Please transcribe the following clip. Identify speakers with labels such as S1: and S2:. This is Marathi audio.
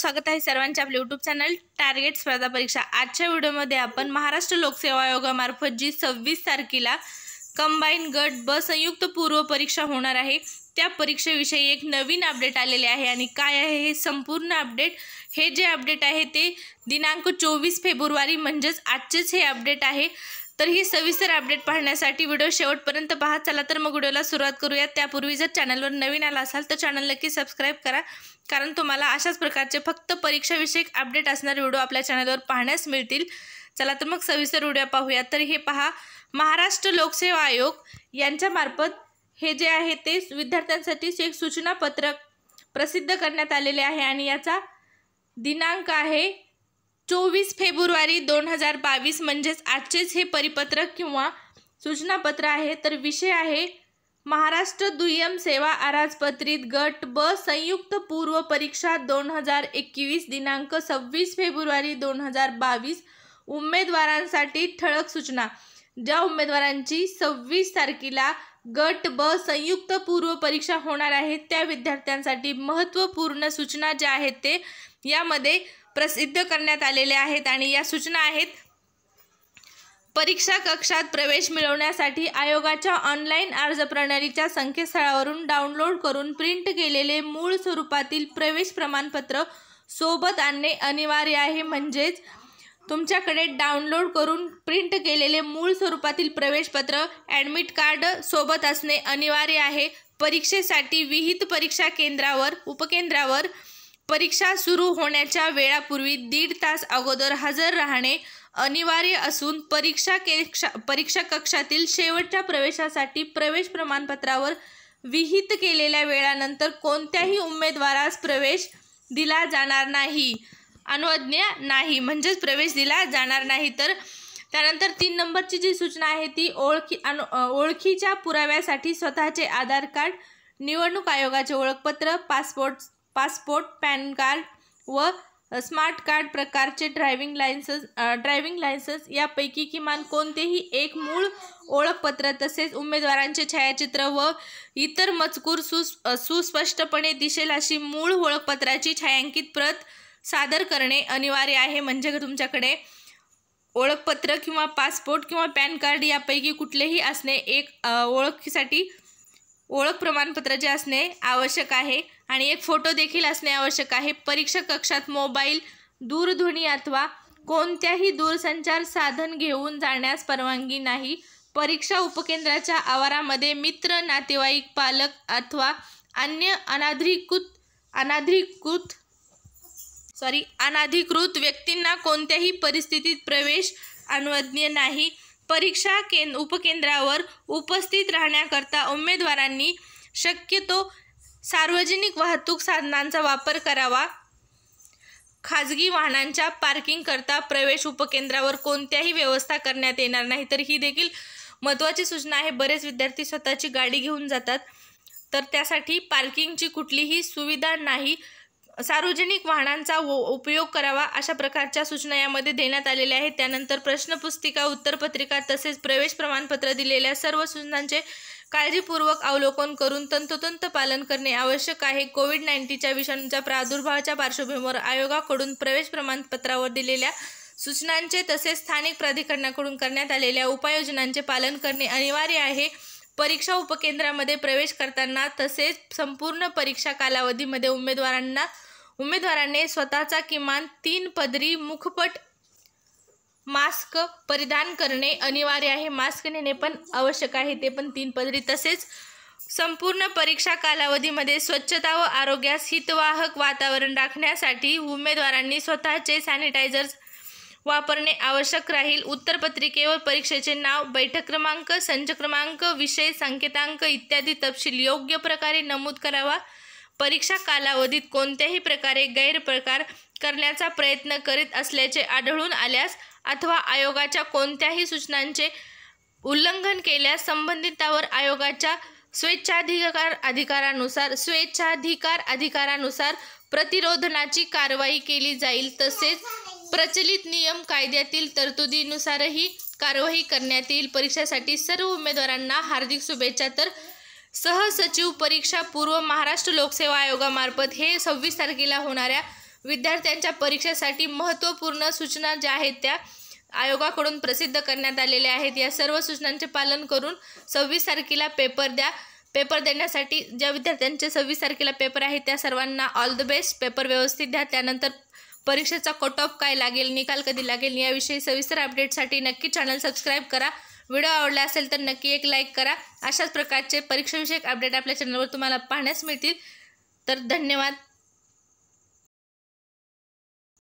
S1: स्वागत आहे सर्वांचे आपले यूट्यूब चॅनल टार्गेट स्पर्धा परीक्षा आजच्या व्हिडिओमध्ये आपण महाराष्ट्र लोकसेवा आयोगामार्फत जी सव्वीस तारखेला कंबाईन गट ब संयुक्त पूर्व परीक्षा होणार आहे त्या परीक्षेविषयी एक नवीन अपडेट आलेले आहे आणि काय आहे हे संपूर्ण अपडेट हे जे अपडेट आहे ते दिनांक चोवीस फेब्रुवारी म्हणजेच आजचेच हे अपडेट आहे तर ही सविस्तर अपडेट पाहण्यासाठी व्हिडिओ शेवटपर्यंत पाहत चला तर मग व्हिडिओला सुरुवात करूया त्यापूर्वी जर चॅनलवर नवीन आला असाल तर चॅनल नक्की सबस्क्राईब करा कारण तुम्हाला अशाच प्रकारचे फक्त परीक्षाविषयक अपडेट असणारे व्हिडिओ आपल्या चॅनलवर पाहण्यास मिळतील चला तर मग सविस्तर व्हिडिओ पाहूया तर हे पहा महाराष्ट्र लोकसेवा आयोग यांच्यामार्फत हे जे आहे ते विद्यार्थ्यांसाठीच एक सूचनापत्रक प्रसिद्ध करण्यात आलेले आहे आणि याचा दिनांक आहे चोवीस फेब्रुवारी दोन हजार बावीस म्हणजेच आजचेच हे परिपत्रक किंवा सूचनापत्र आहे तर विषय आहे महाराष्ट्र दुय्यम सेवा आराजपत्रित गट ब संयुक्त पूर्व परीक्षा दोन हजार एकवीस दिनांक सव्वीस फेब्रुवारी दोन हजार बावीस उमेदवारांसाठी ठळक सूचना ज्या उमेदवारांची सव्वीस तारखेला गट ब संयुक्त पूर्व परीक्षा होणार आहेत त्या विद्यार्थ्यांसाठी महत्त्वपूर्ण सूचना ज्या आहेत ते यामध्ये प्रसिद्ध करण्यात आलेल्या आहेत आणि या सूचना आहेत परीक्षा कक्षात प्रवेश मिळवण्यासाठी आयोगाच्या ऑनलाईन अर्ज प्रणालीच्या संकेतस्थळावरून डाउनलोड करून प्रिंट केलेले मूळ स्वरूपातील प्रवेश प्रमाणपत्र सोबत आणणे अनिवार्य आहे म्हणजेच तुमच्याकडे डाउनलोड करून प्रिंट केलेले मूळ स्वरूपातील प्रवेशपत्र ॲडमिट कार्ड सोबत असणे अनिवार्य आहे परीक्षेसाठी विहित परीक्षा केंद्रावर उपकेंद्रावर परीक्षा सुरू होण्याच्या वेळापूर्वी दीड तास अगोदर हजर राहणे अनिवार्य असून परीक्षा केक्षा परीक्षा कक्षातील शेवटच्या प्रवेशासाठी प्रवेश प्रमाणपत्रावर विहित केलेल्या वेळानंतर कोणत्याही उमेदवारास प्रवेश दिला जाणार नाही अनुवज्ञ नाही म्हणजेच प्रवेश दिला जाणार नाही तर त्यानंतर तीन नंबरची जी सूचना आहे ती ओळखी अनु ओळखीच्या पुराव्यासाठी स्वतःचे आधार कार्ड निवडणूक आयोगाचे ओळखपत्र पासपोर्ट पासपोर्ट पॅन कार्ड व स्मार्ट कार्ड प्रकारचे ड्रायव्हिंग लायसन्स ड्रायव्हिंग लायसन्स यापैकी किमान कोणतेही एक मूळ ओळखपत्र तसेच उमेदवारांचे छायाचित्र व इतर मजकूर सुस सुस्पष्टपणे दिसेल अशी मूळ ओळखपत्राची छायांकित प्रत सादर करणे अनिवार्य आहे म्हणजे तुमच्याकडे ओळखपत्र किंवा पासपोर्ट किंवा पॅन कार्ड यापैकी कुठलेही असणे एक ओळखीसाठी ओळख प्रमाणपत्र जे असणे आवश्यक आहे आणि एक फोटो देखील असणे आवश्यक आहे परीक्षा कक्षात मोबाईल दूरध्वनी अथवा कोणत्याही दूरसंचार साधन घेऊन जाण्यास परवानगी नाही परीक्षा उपकेंद्राच्या आवारामध्ये मित्र नातेवाईक पालक अथवा अन्य अनाधिकृत अनाधिकृत सॉरी अनाधिकृत व्यक्तींना कोणत्याही परिस्थितीत प्रवेश अनुवज्ञ नाही परीक्षा केंद्र उपकेंद्रावर उपस्थित राहण्याकरता उमेदवारांनी शक्यतो सार्वजनिक वाहतूक साधनांचा वापर करावा खाजगी वाहनांच्या पार्किंगकरता प्रवेश उपकेंद्रावर कोणत्याही व्यवस्था करण्यात येणार नाही तर ही देखील महत्त्वाची सूचना आहे बरेच विद्यार्थी स्वतःची गाडी घेऊन जातात तर त्यासाठी पार्किंगची कुठलीही सुविधा नाही सार्वजनिक वाहनांचा उपयोग करावा अशा प्रकारच्या सूचना यामध्ये देण्यात आलेल्या आहेत त्यानंतर प्रश्नपुस्तिका उत्तरपत्रिका तसेच प्रवेश प्रमाणपत्र दिलेल्या सर्व सूचनांचे काळजीपूर्वक अवलोकन करून तंतोतंत पालन करणे आवश्यक आहे कोविड नाईन्टीनच्या विषाणूच्या प्रादुर्भावाच्या पार्श्वभूमीवर आयोगाकडून प्रवेश प्रमाणपत्रावर दिलेल्या सूचनांचे तसेच स्थानिक प्राधिकरणाकडून करण्यात आलेल्या उपाययोजनांचे पालन करणे अनिवार्य आहे परीक्षा उपकेंद्रामध्ये प्रवेश करताना तसेच संपूर्ण परीक्षा कालावधीमध्ये उमेदवारांना उमेदवाराने स्वतःचा किमान तीन पदरी मुखपट मास्क परिधान करणे अनिवार्य आहे मास्क नेणे पण आवश्यक आहे ते पण तीन पदरी तसेच संपूर्ण परीक्षा कालावधीमध्ये स्वच्छता व आरोग्यास हितवाहक वातावरण राखण्यासाठी उमेदवारांनी स्वतःचे सॅनिटायझर्स वापरणे आवश्यक राहील उत्तरपत्रिकेवर परीक्षेचे नाव बैठक क्रमांक संच क्रमांक विषय संकेतांक इत्यादी तपशील योग्य प्रकारे नमूद करावा परीक्षा कालावधीत कोणत्याही प्रकारे गैरप्रकार करण्याचा प्रयत्न करीत असल्याचे आढळून आल्यास अथवा आयोगाच्या कोणत्याही सूचनांचे उल्लंघन केल्यास संबंधितावर आयोगाच्या स्वेच्छाधिकार अधिकारानुसार स्वेच्छाधिकार अधिकारानुसार प्रतिरोधनाची कारवाई केली जाईल तसेच प्रचलित नियम कायद्यातील तरतुदीनुसारही कारवाई करण्यात येईल परीक्षेसाठी सर्व उमेदवारांना हार्दिक शुभेच्छा तर सहसचिव परीक्षा पूर्व महाराष्ट्र लोकसेवा आयोगामार्फत हे सव्वीस तारखेला होणाऱ्या विद्यार्थ्यांच्या परीक्षेसाठी महत्त्वपूर्ण सूचना ज्या आहेत त्या आयोगाकडून प्रसिद्ध करण्यात आलेल्या आहेत या सर्व सूचनांचे पालन करून सव्वीस तारखेला पेपर द्या पेपर देण्यासाठी ज्या विद्यार्थ्यांचे सव्वीस तारखेला पेपर आहे त्या सर्वांना ऑल द बेस्ट पेपर व्यवस्थित द्या त्यानंतर परीक्षेचा कट ऑफ काय लागेल निकाल कधी लागेल याविषयी सविस्तर अपडेटसाठी नक्की चॅनल सबस्क्राईब करा व्हिडिओ आवडला असेल तर नक्की एक लाईक करा अशाच प्रकारचे परीक्षाविषयक अपडेट आपल्या चॅनलवर तुम्हाला पाहण्यास मिळतील तर धन्यवाद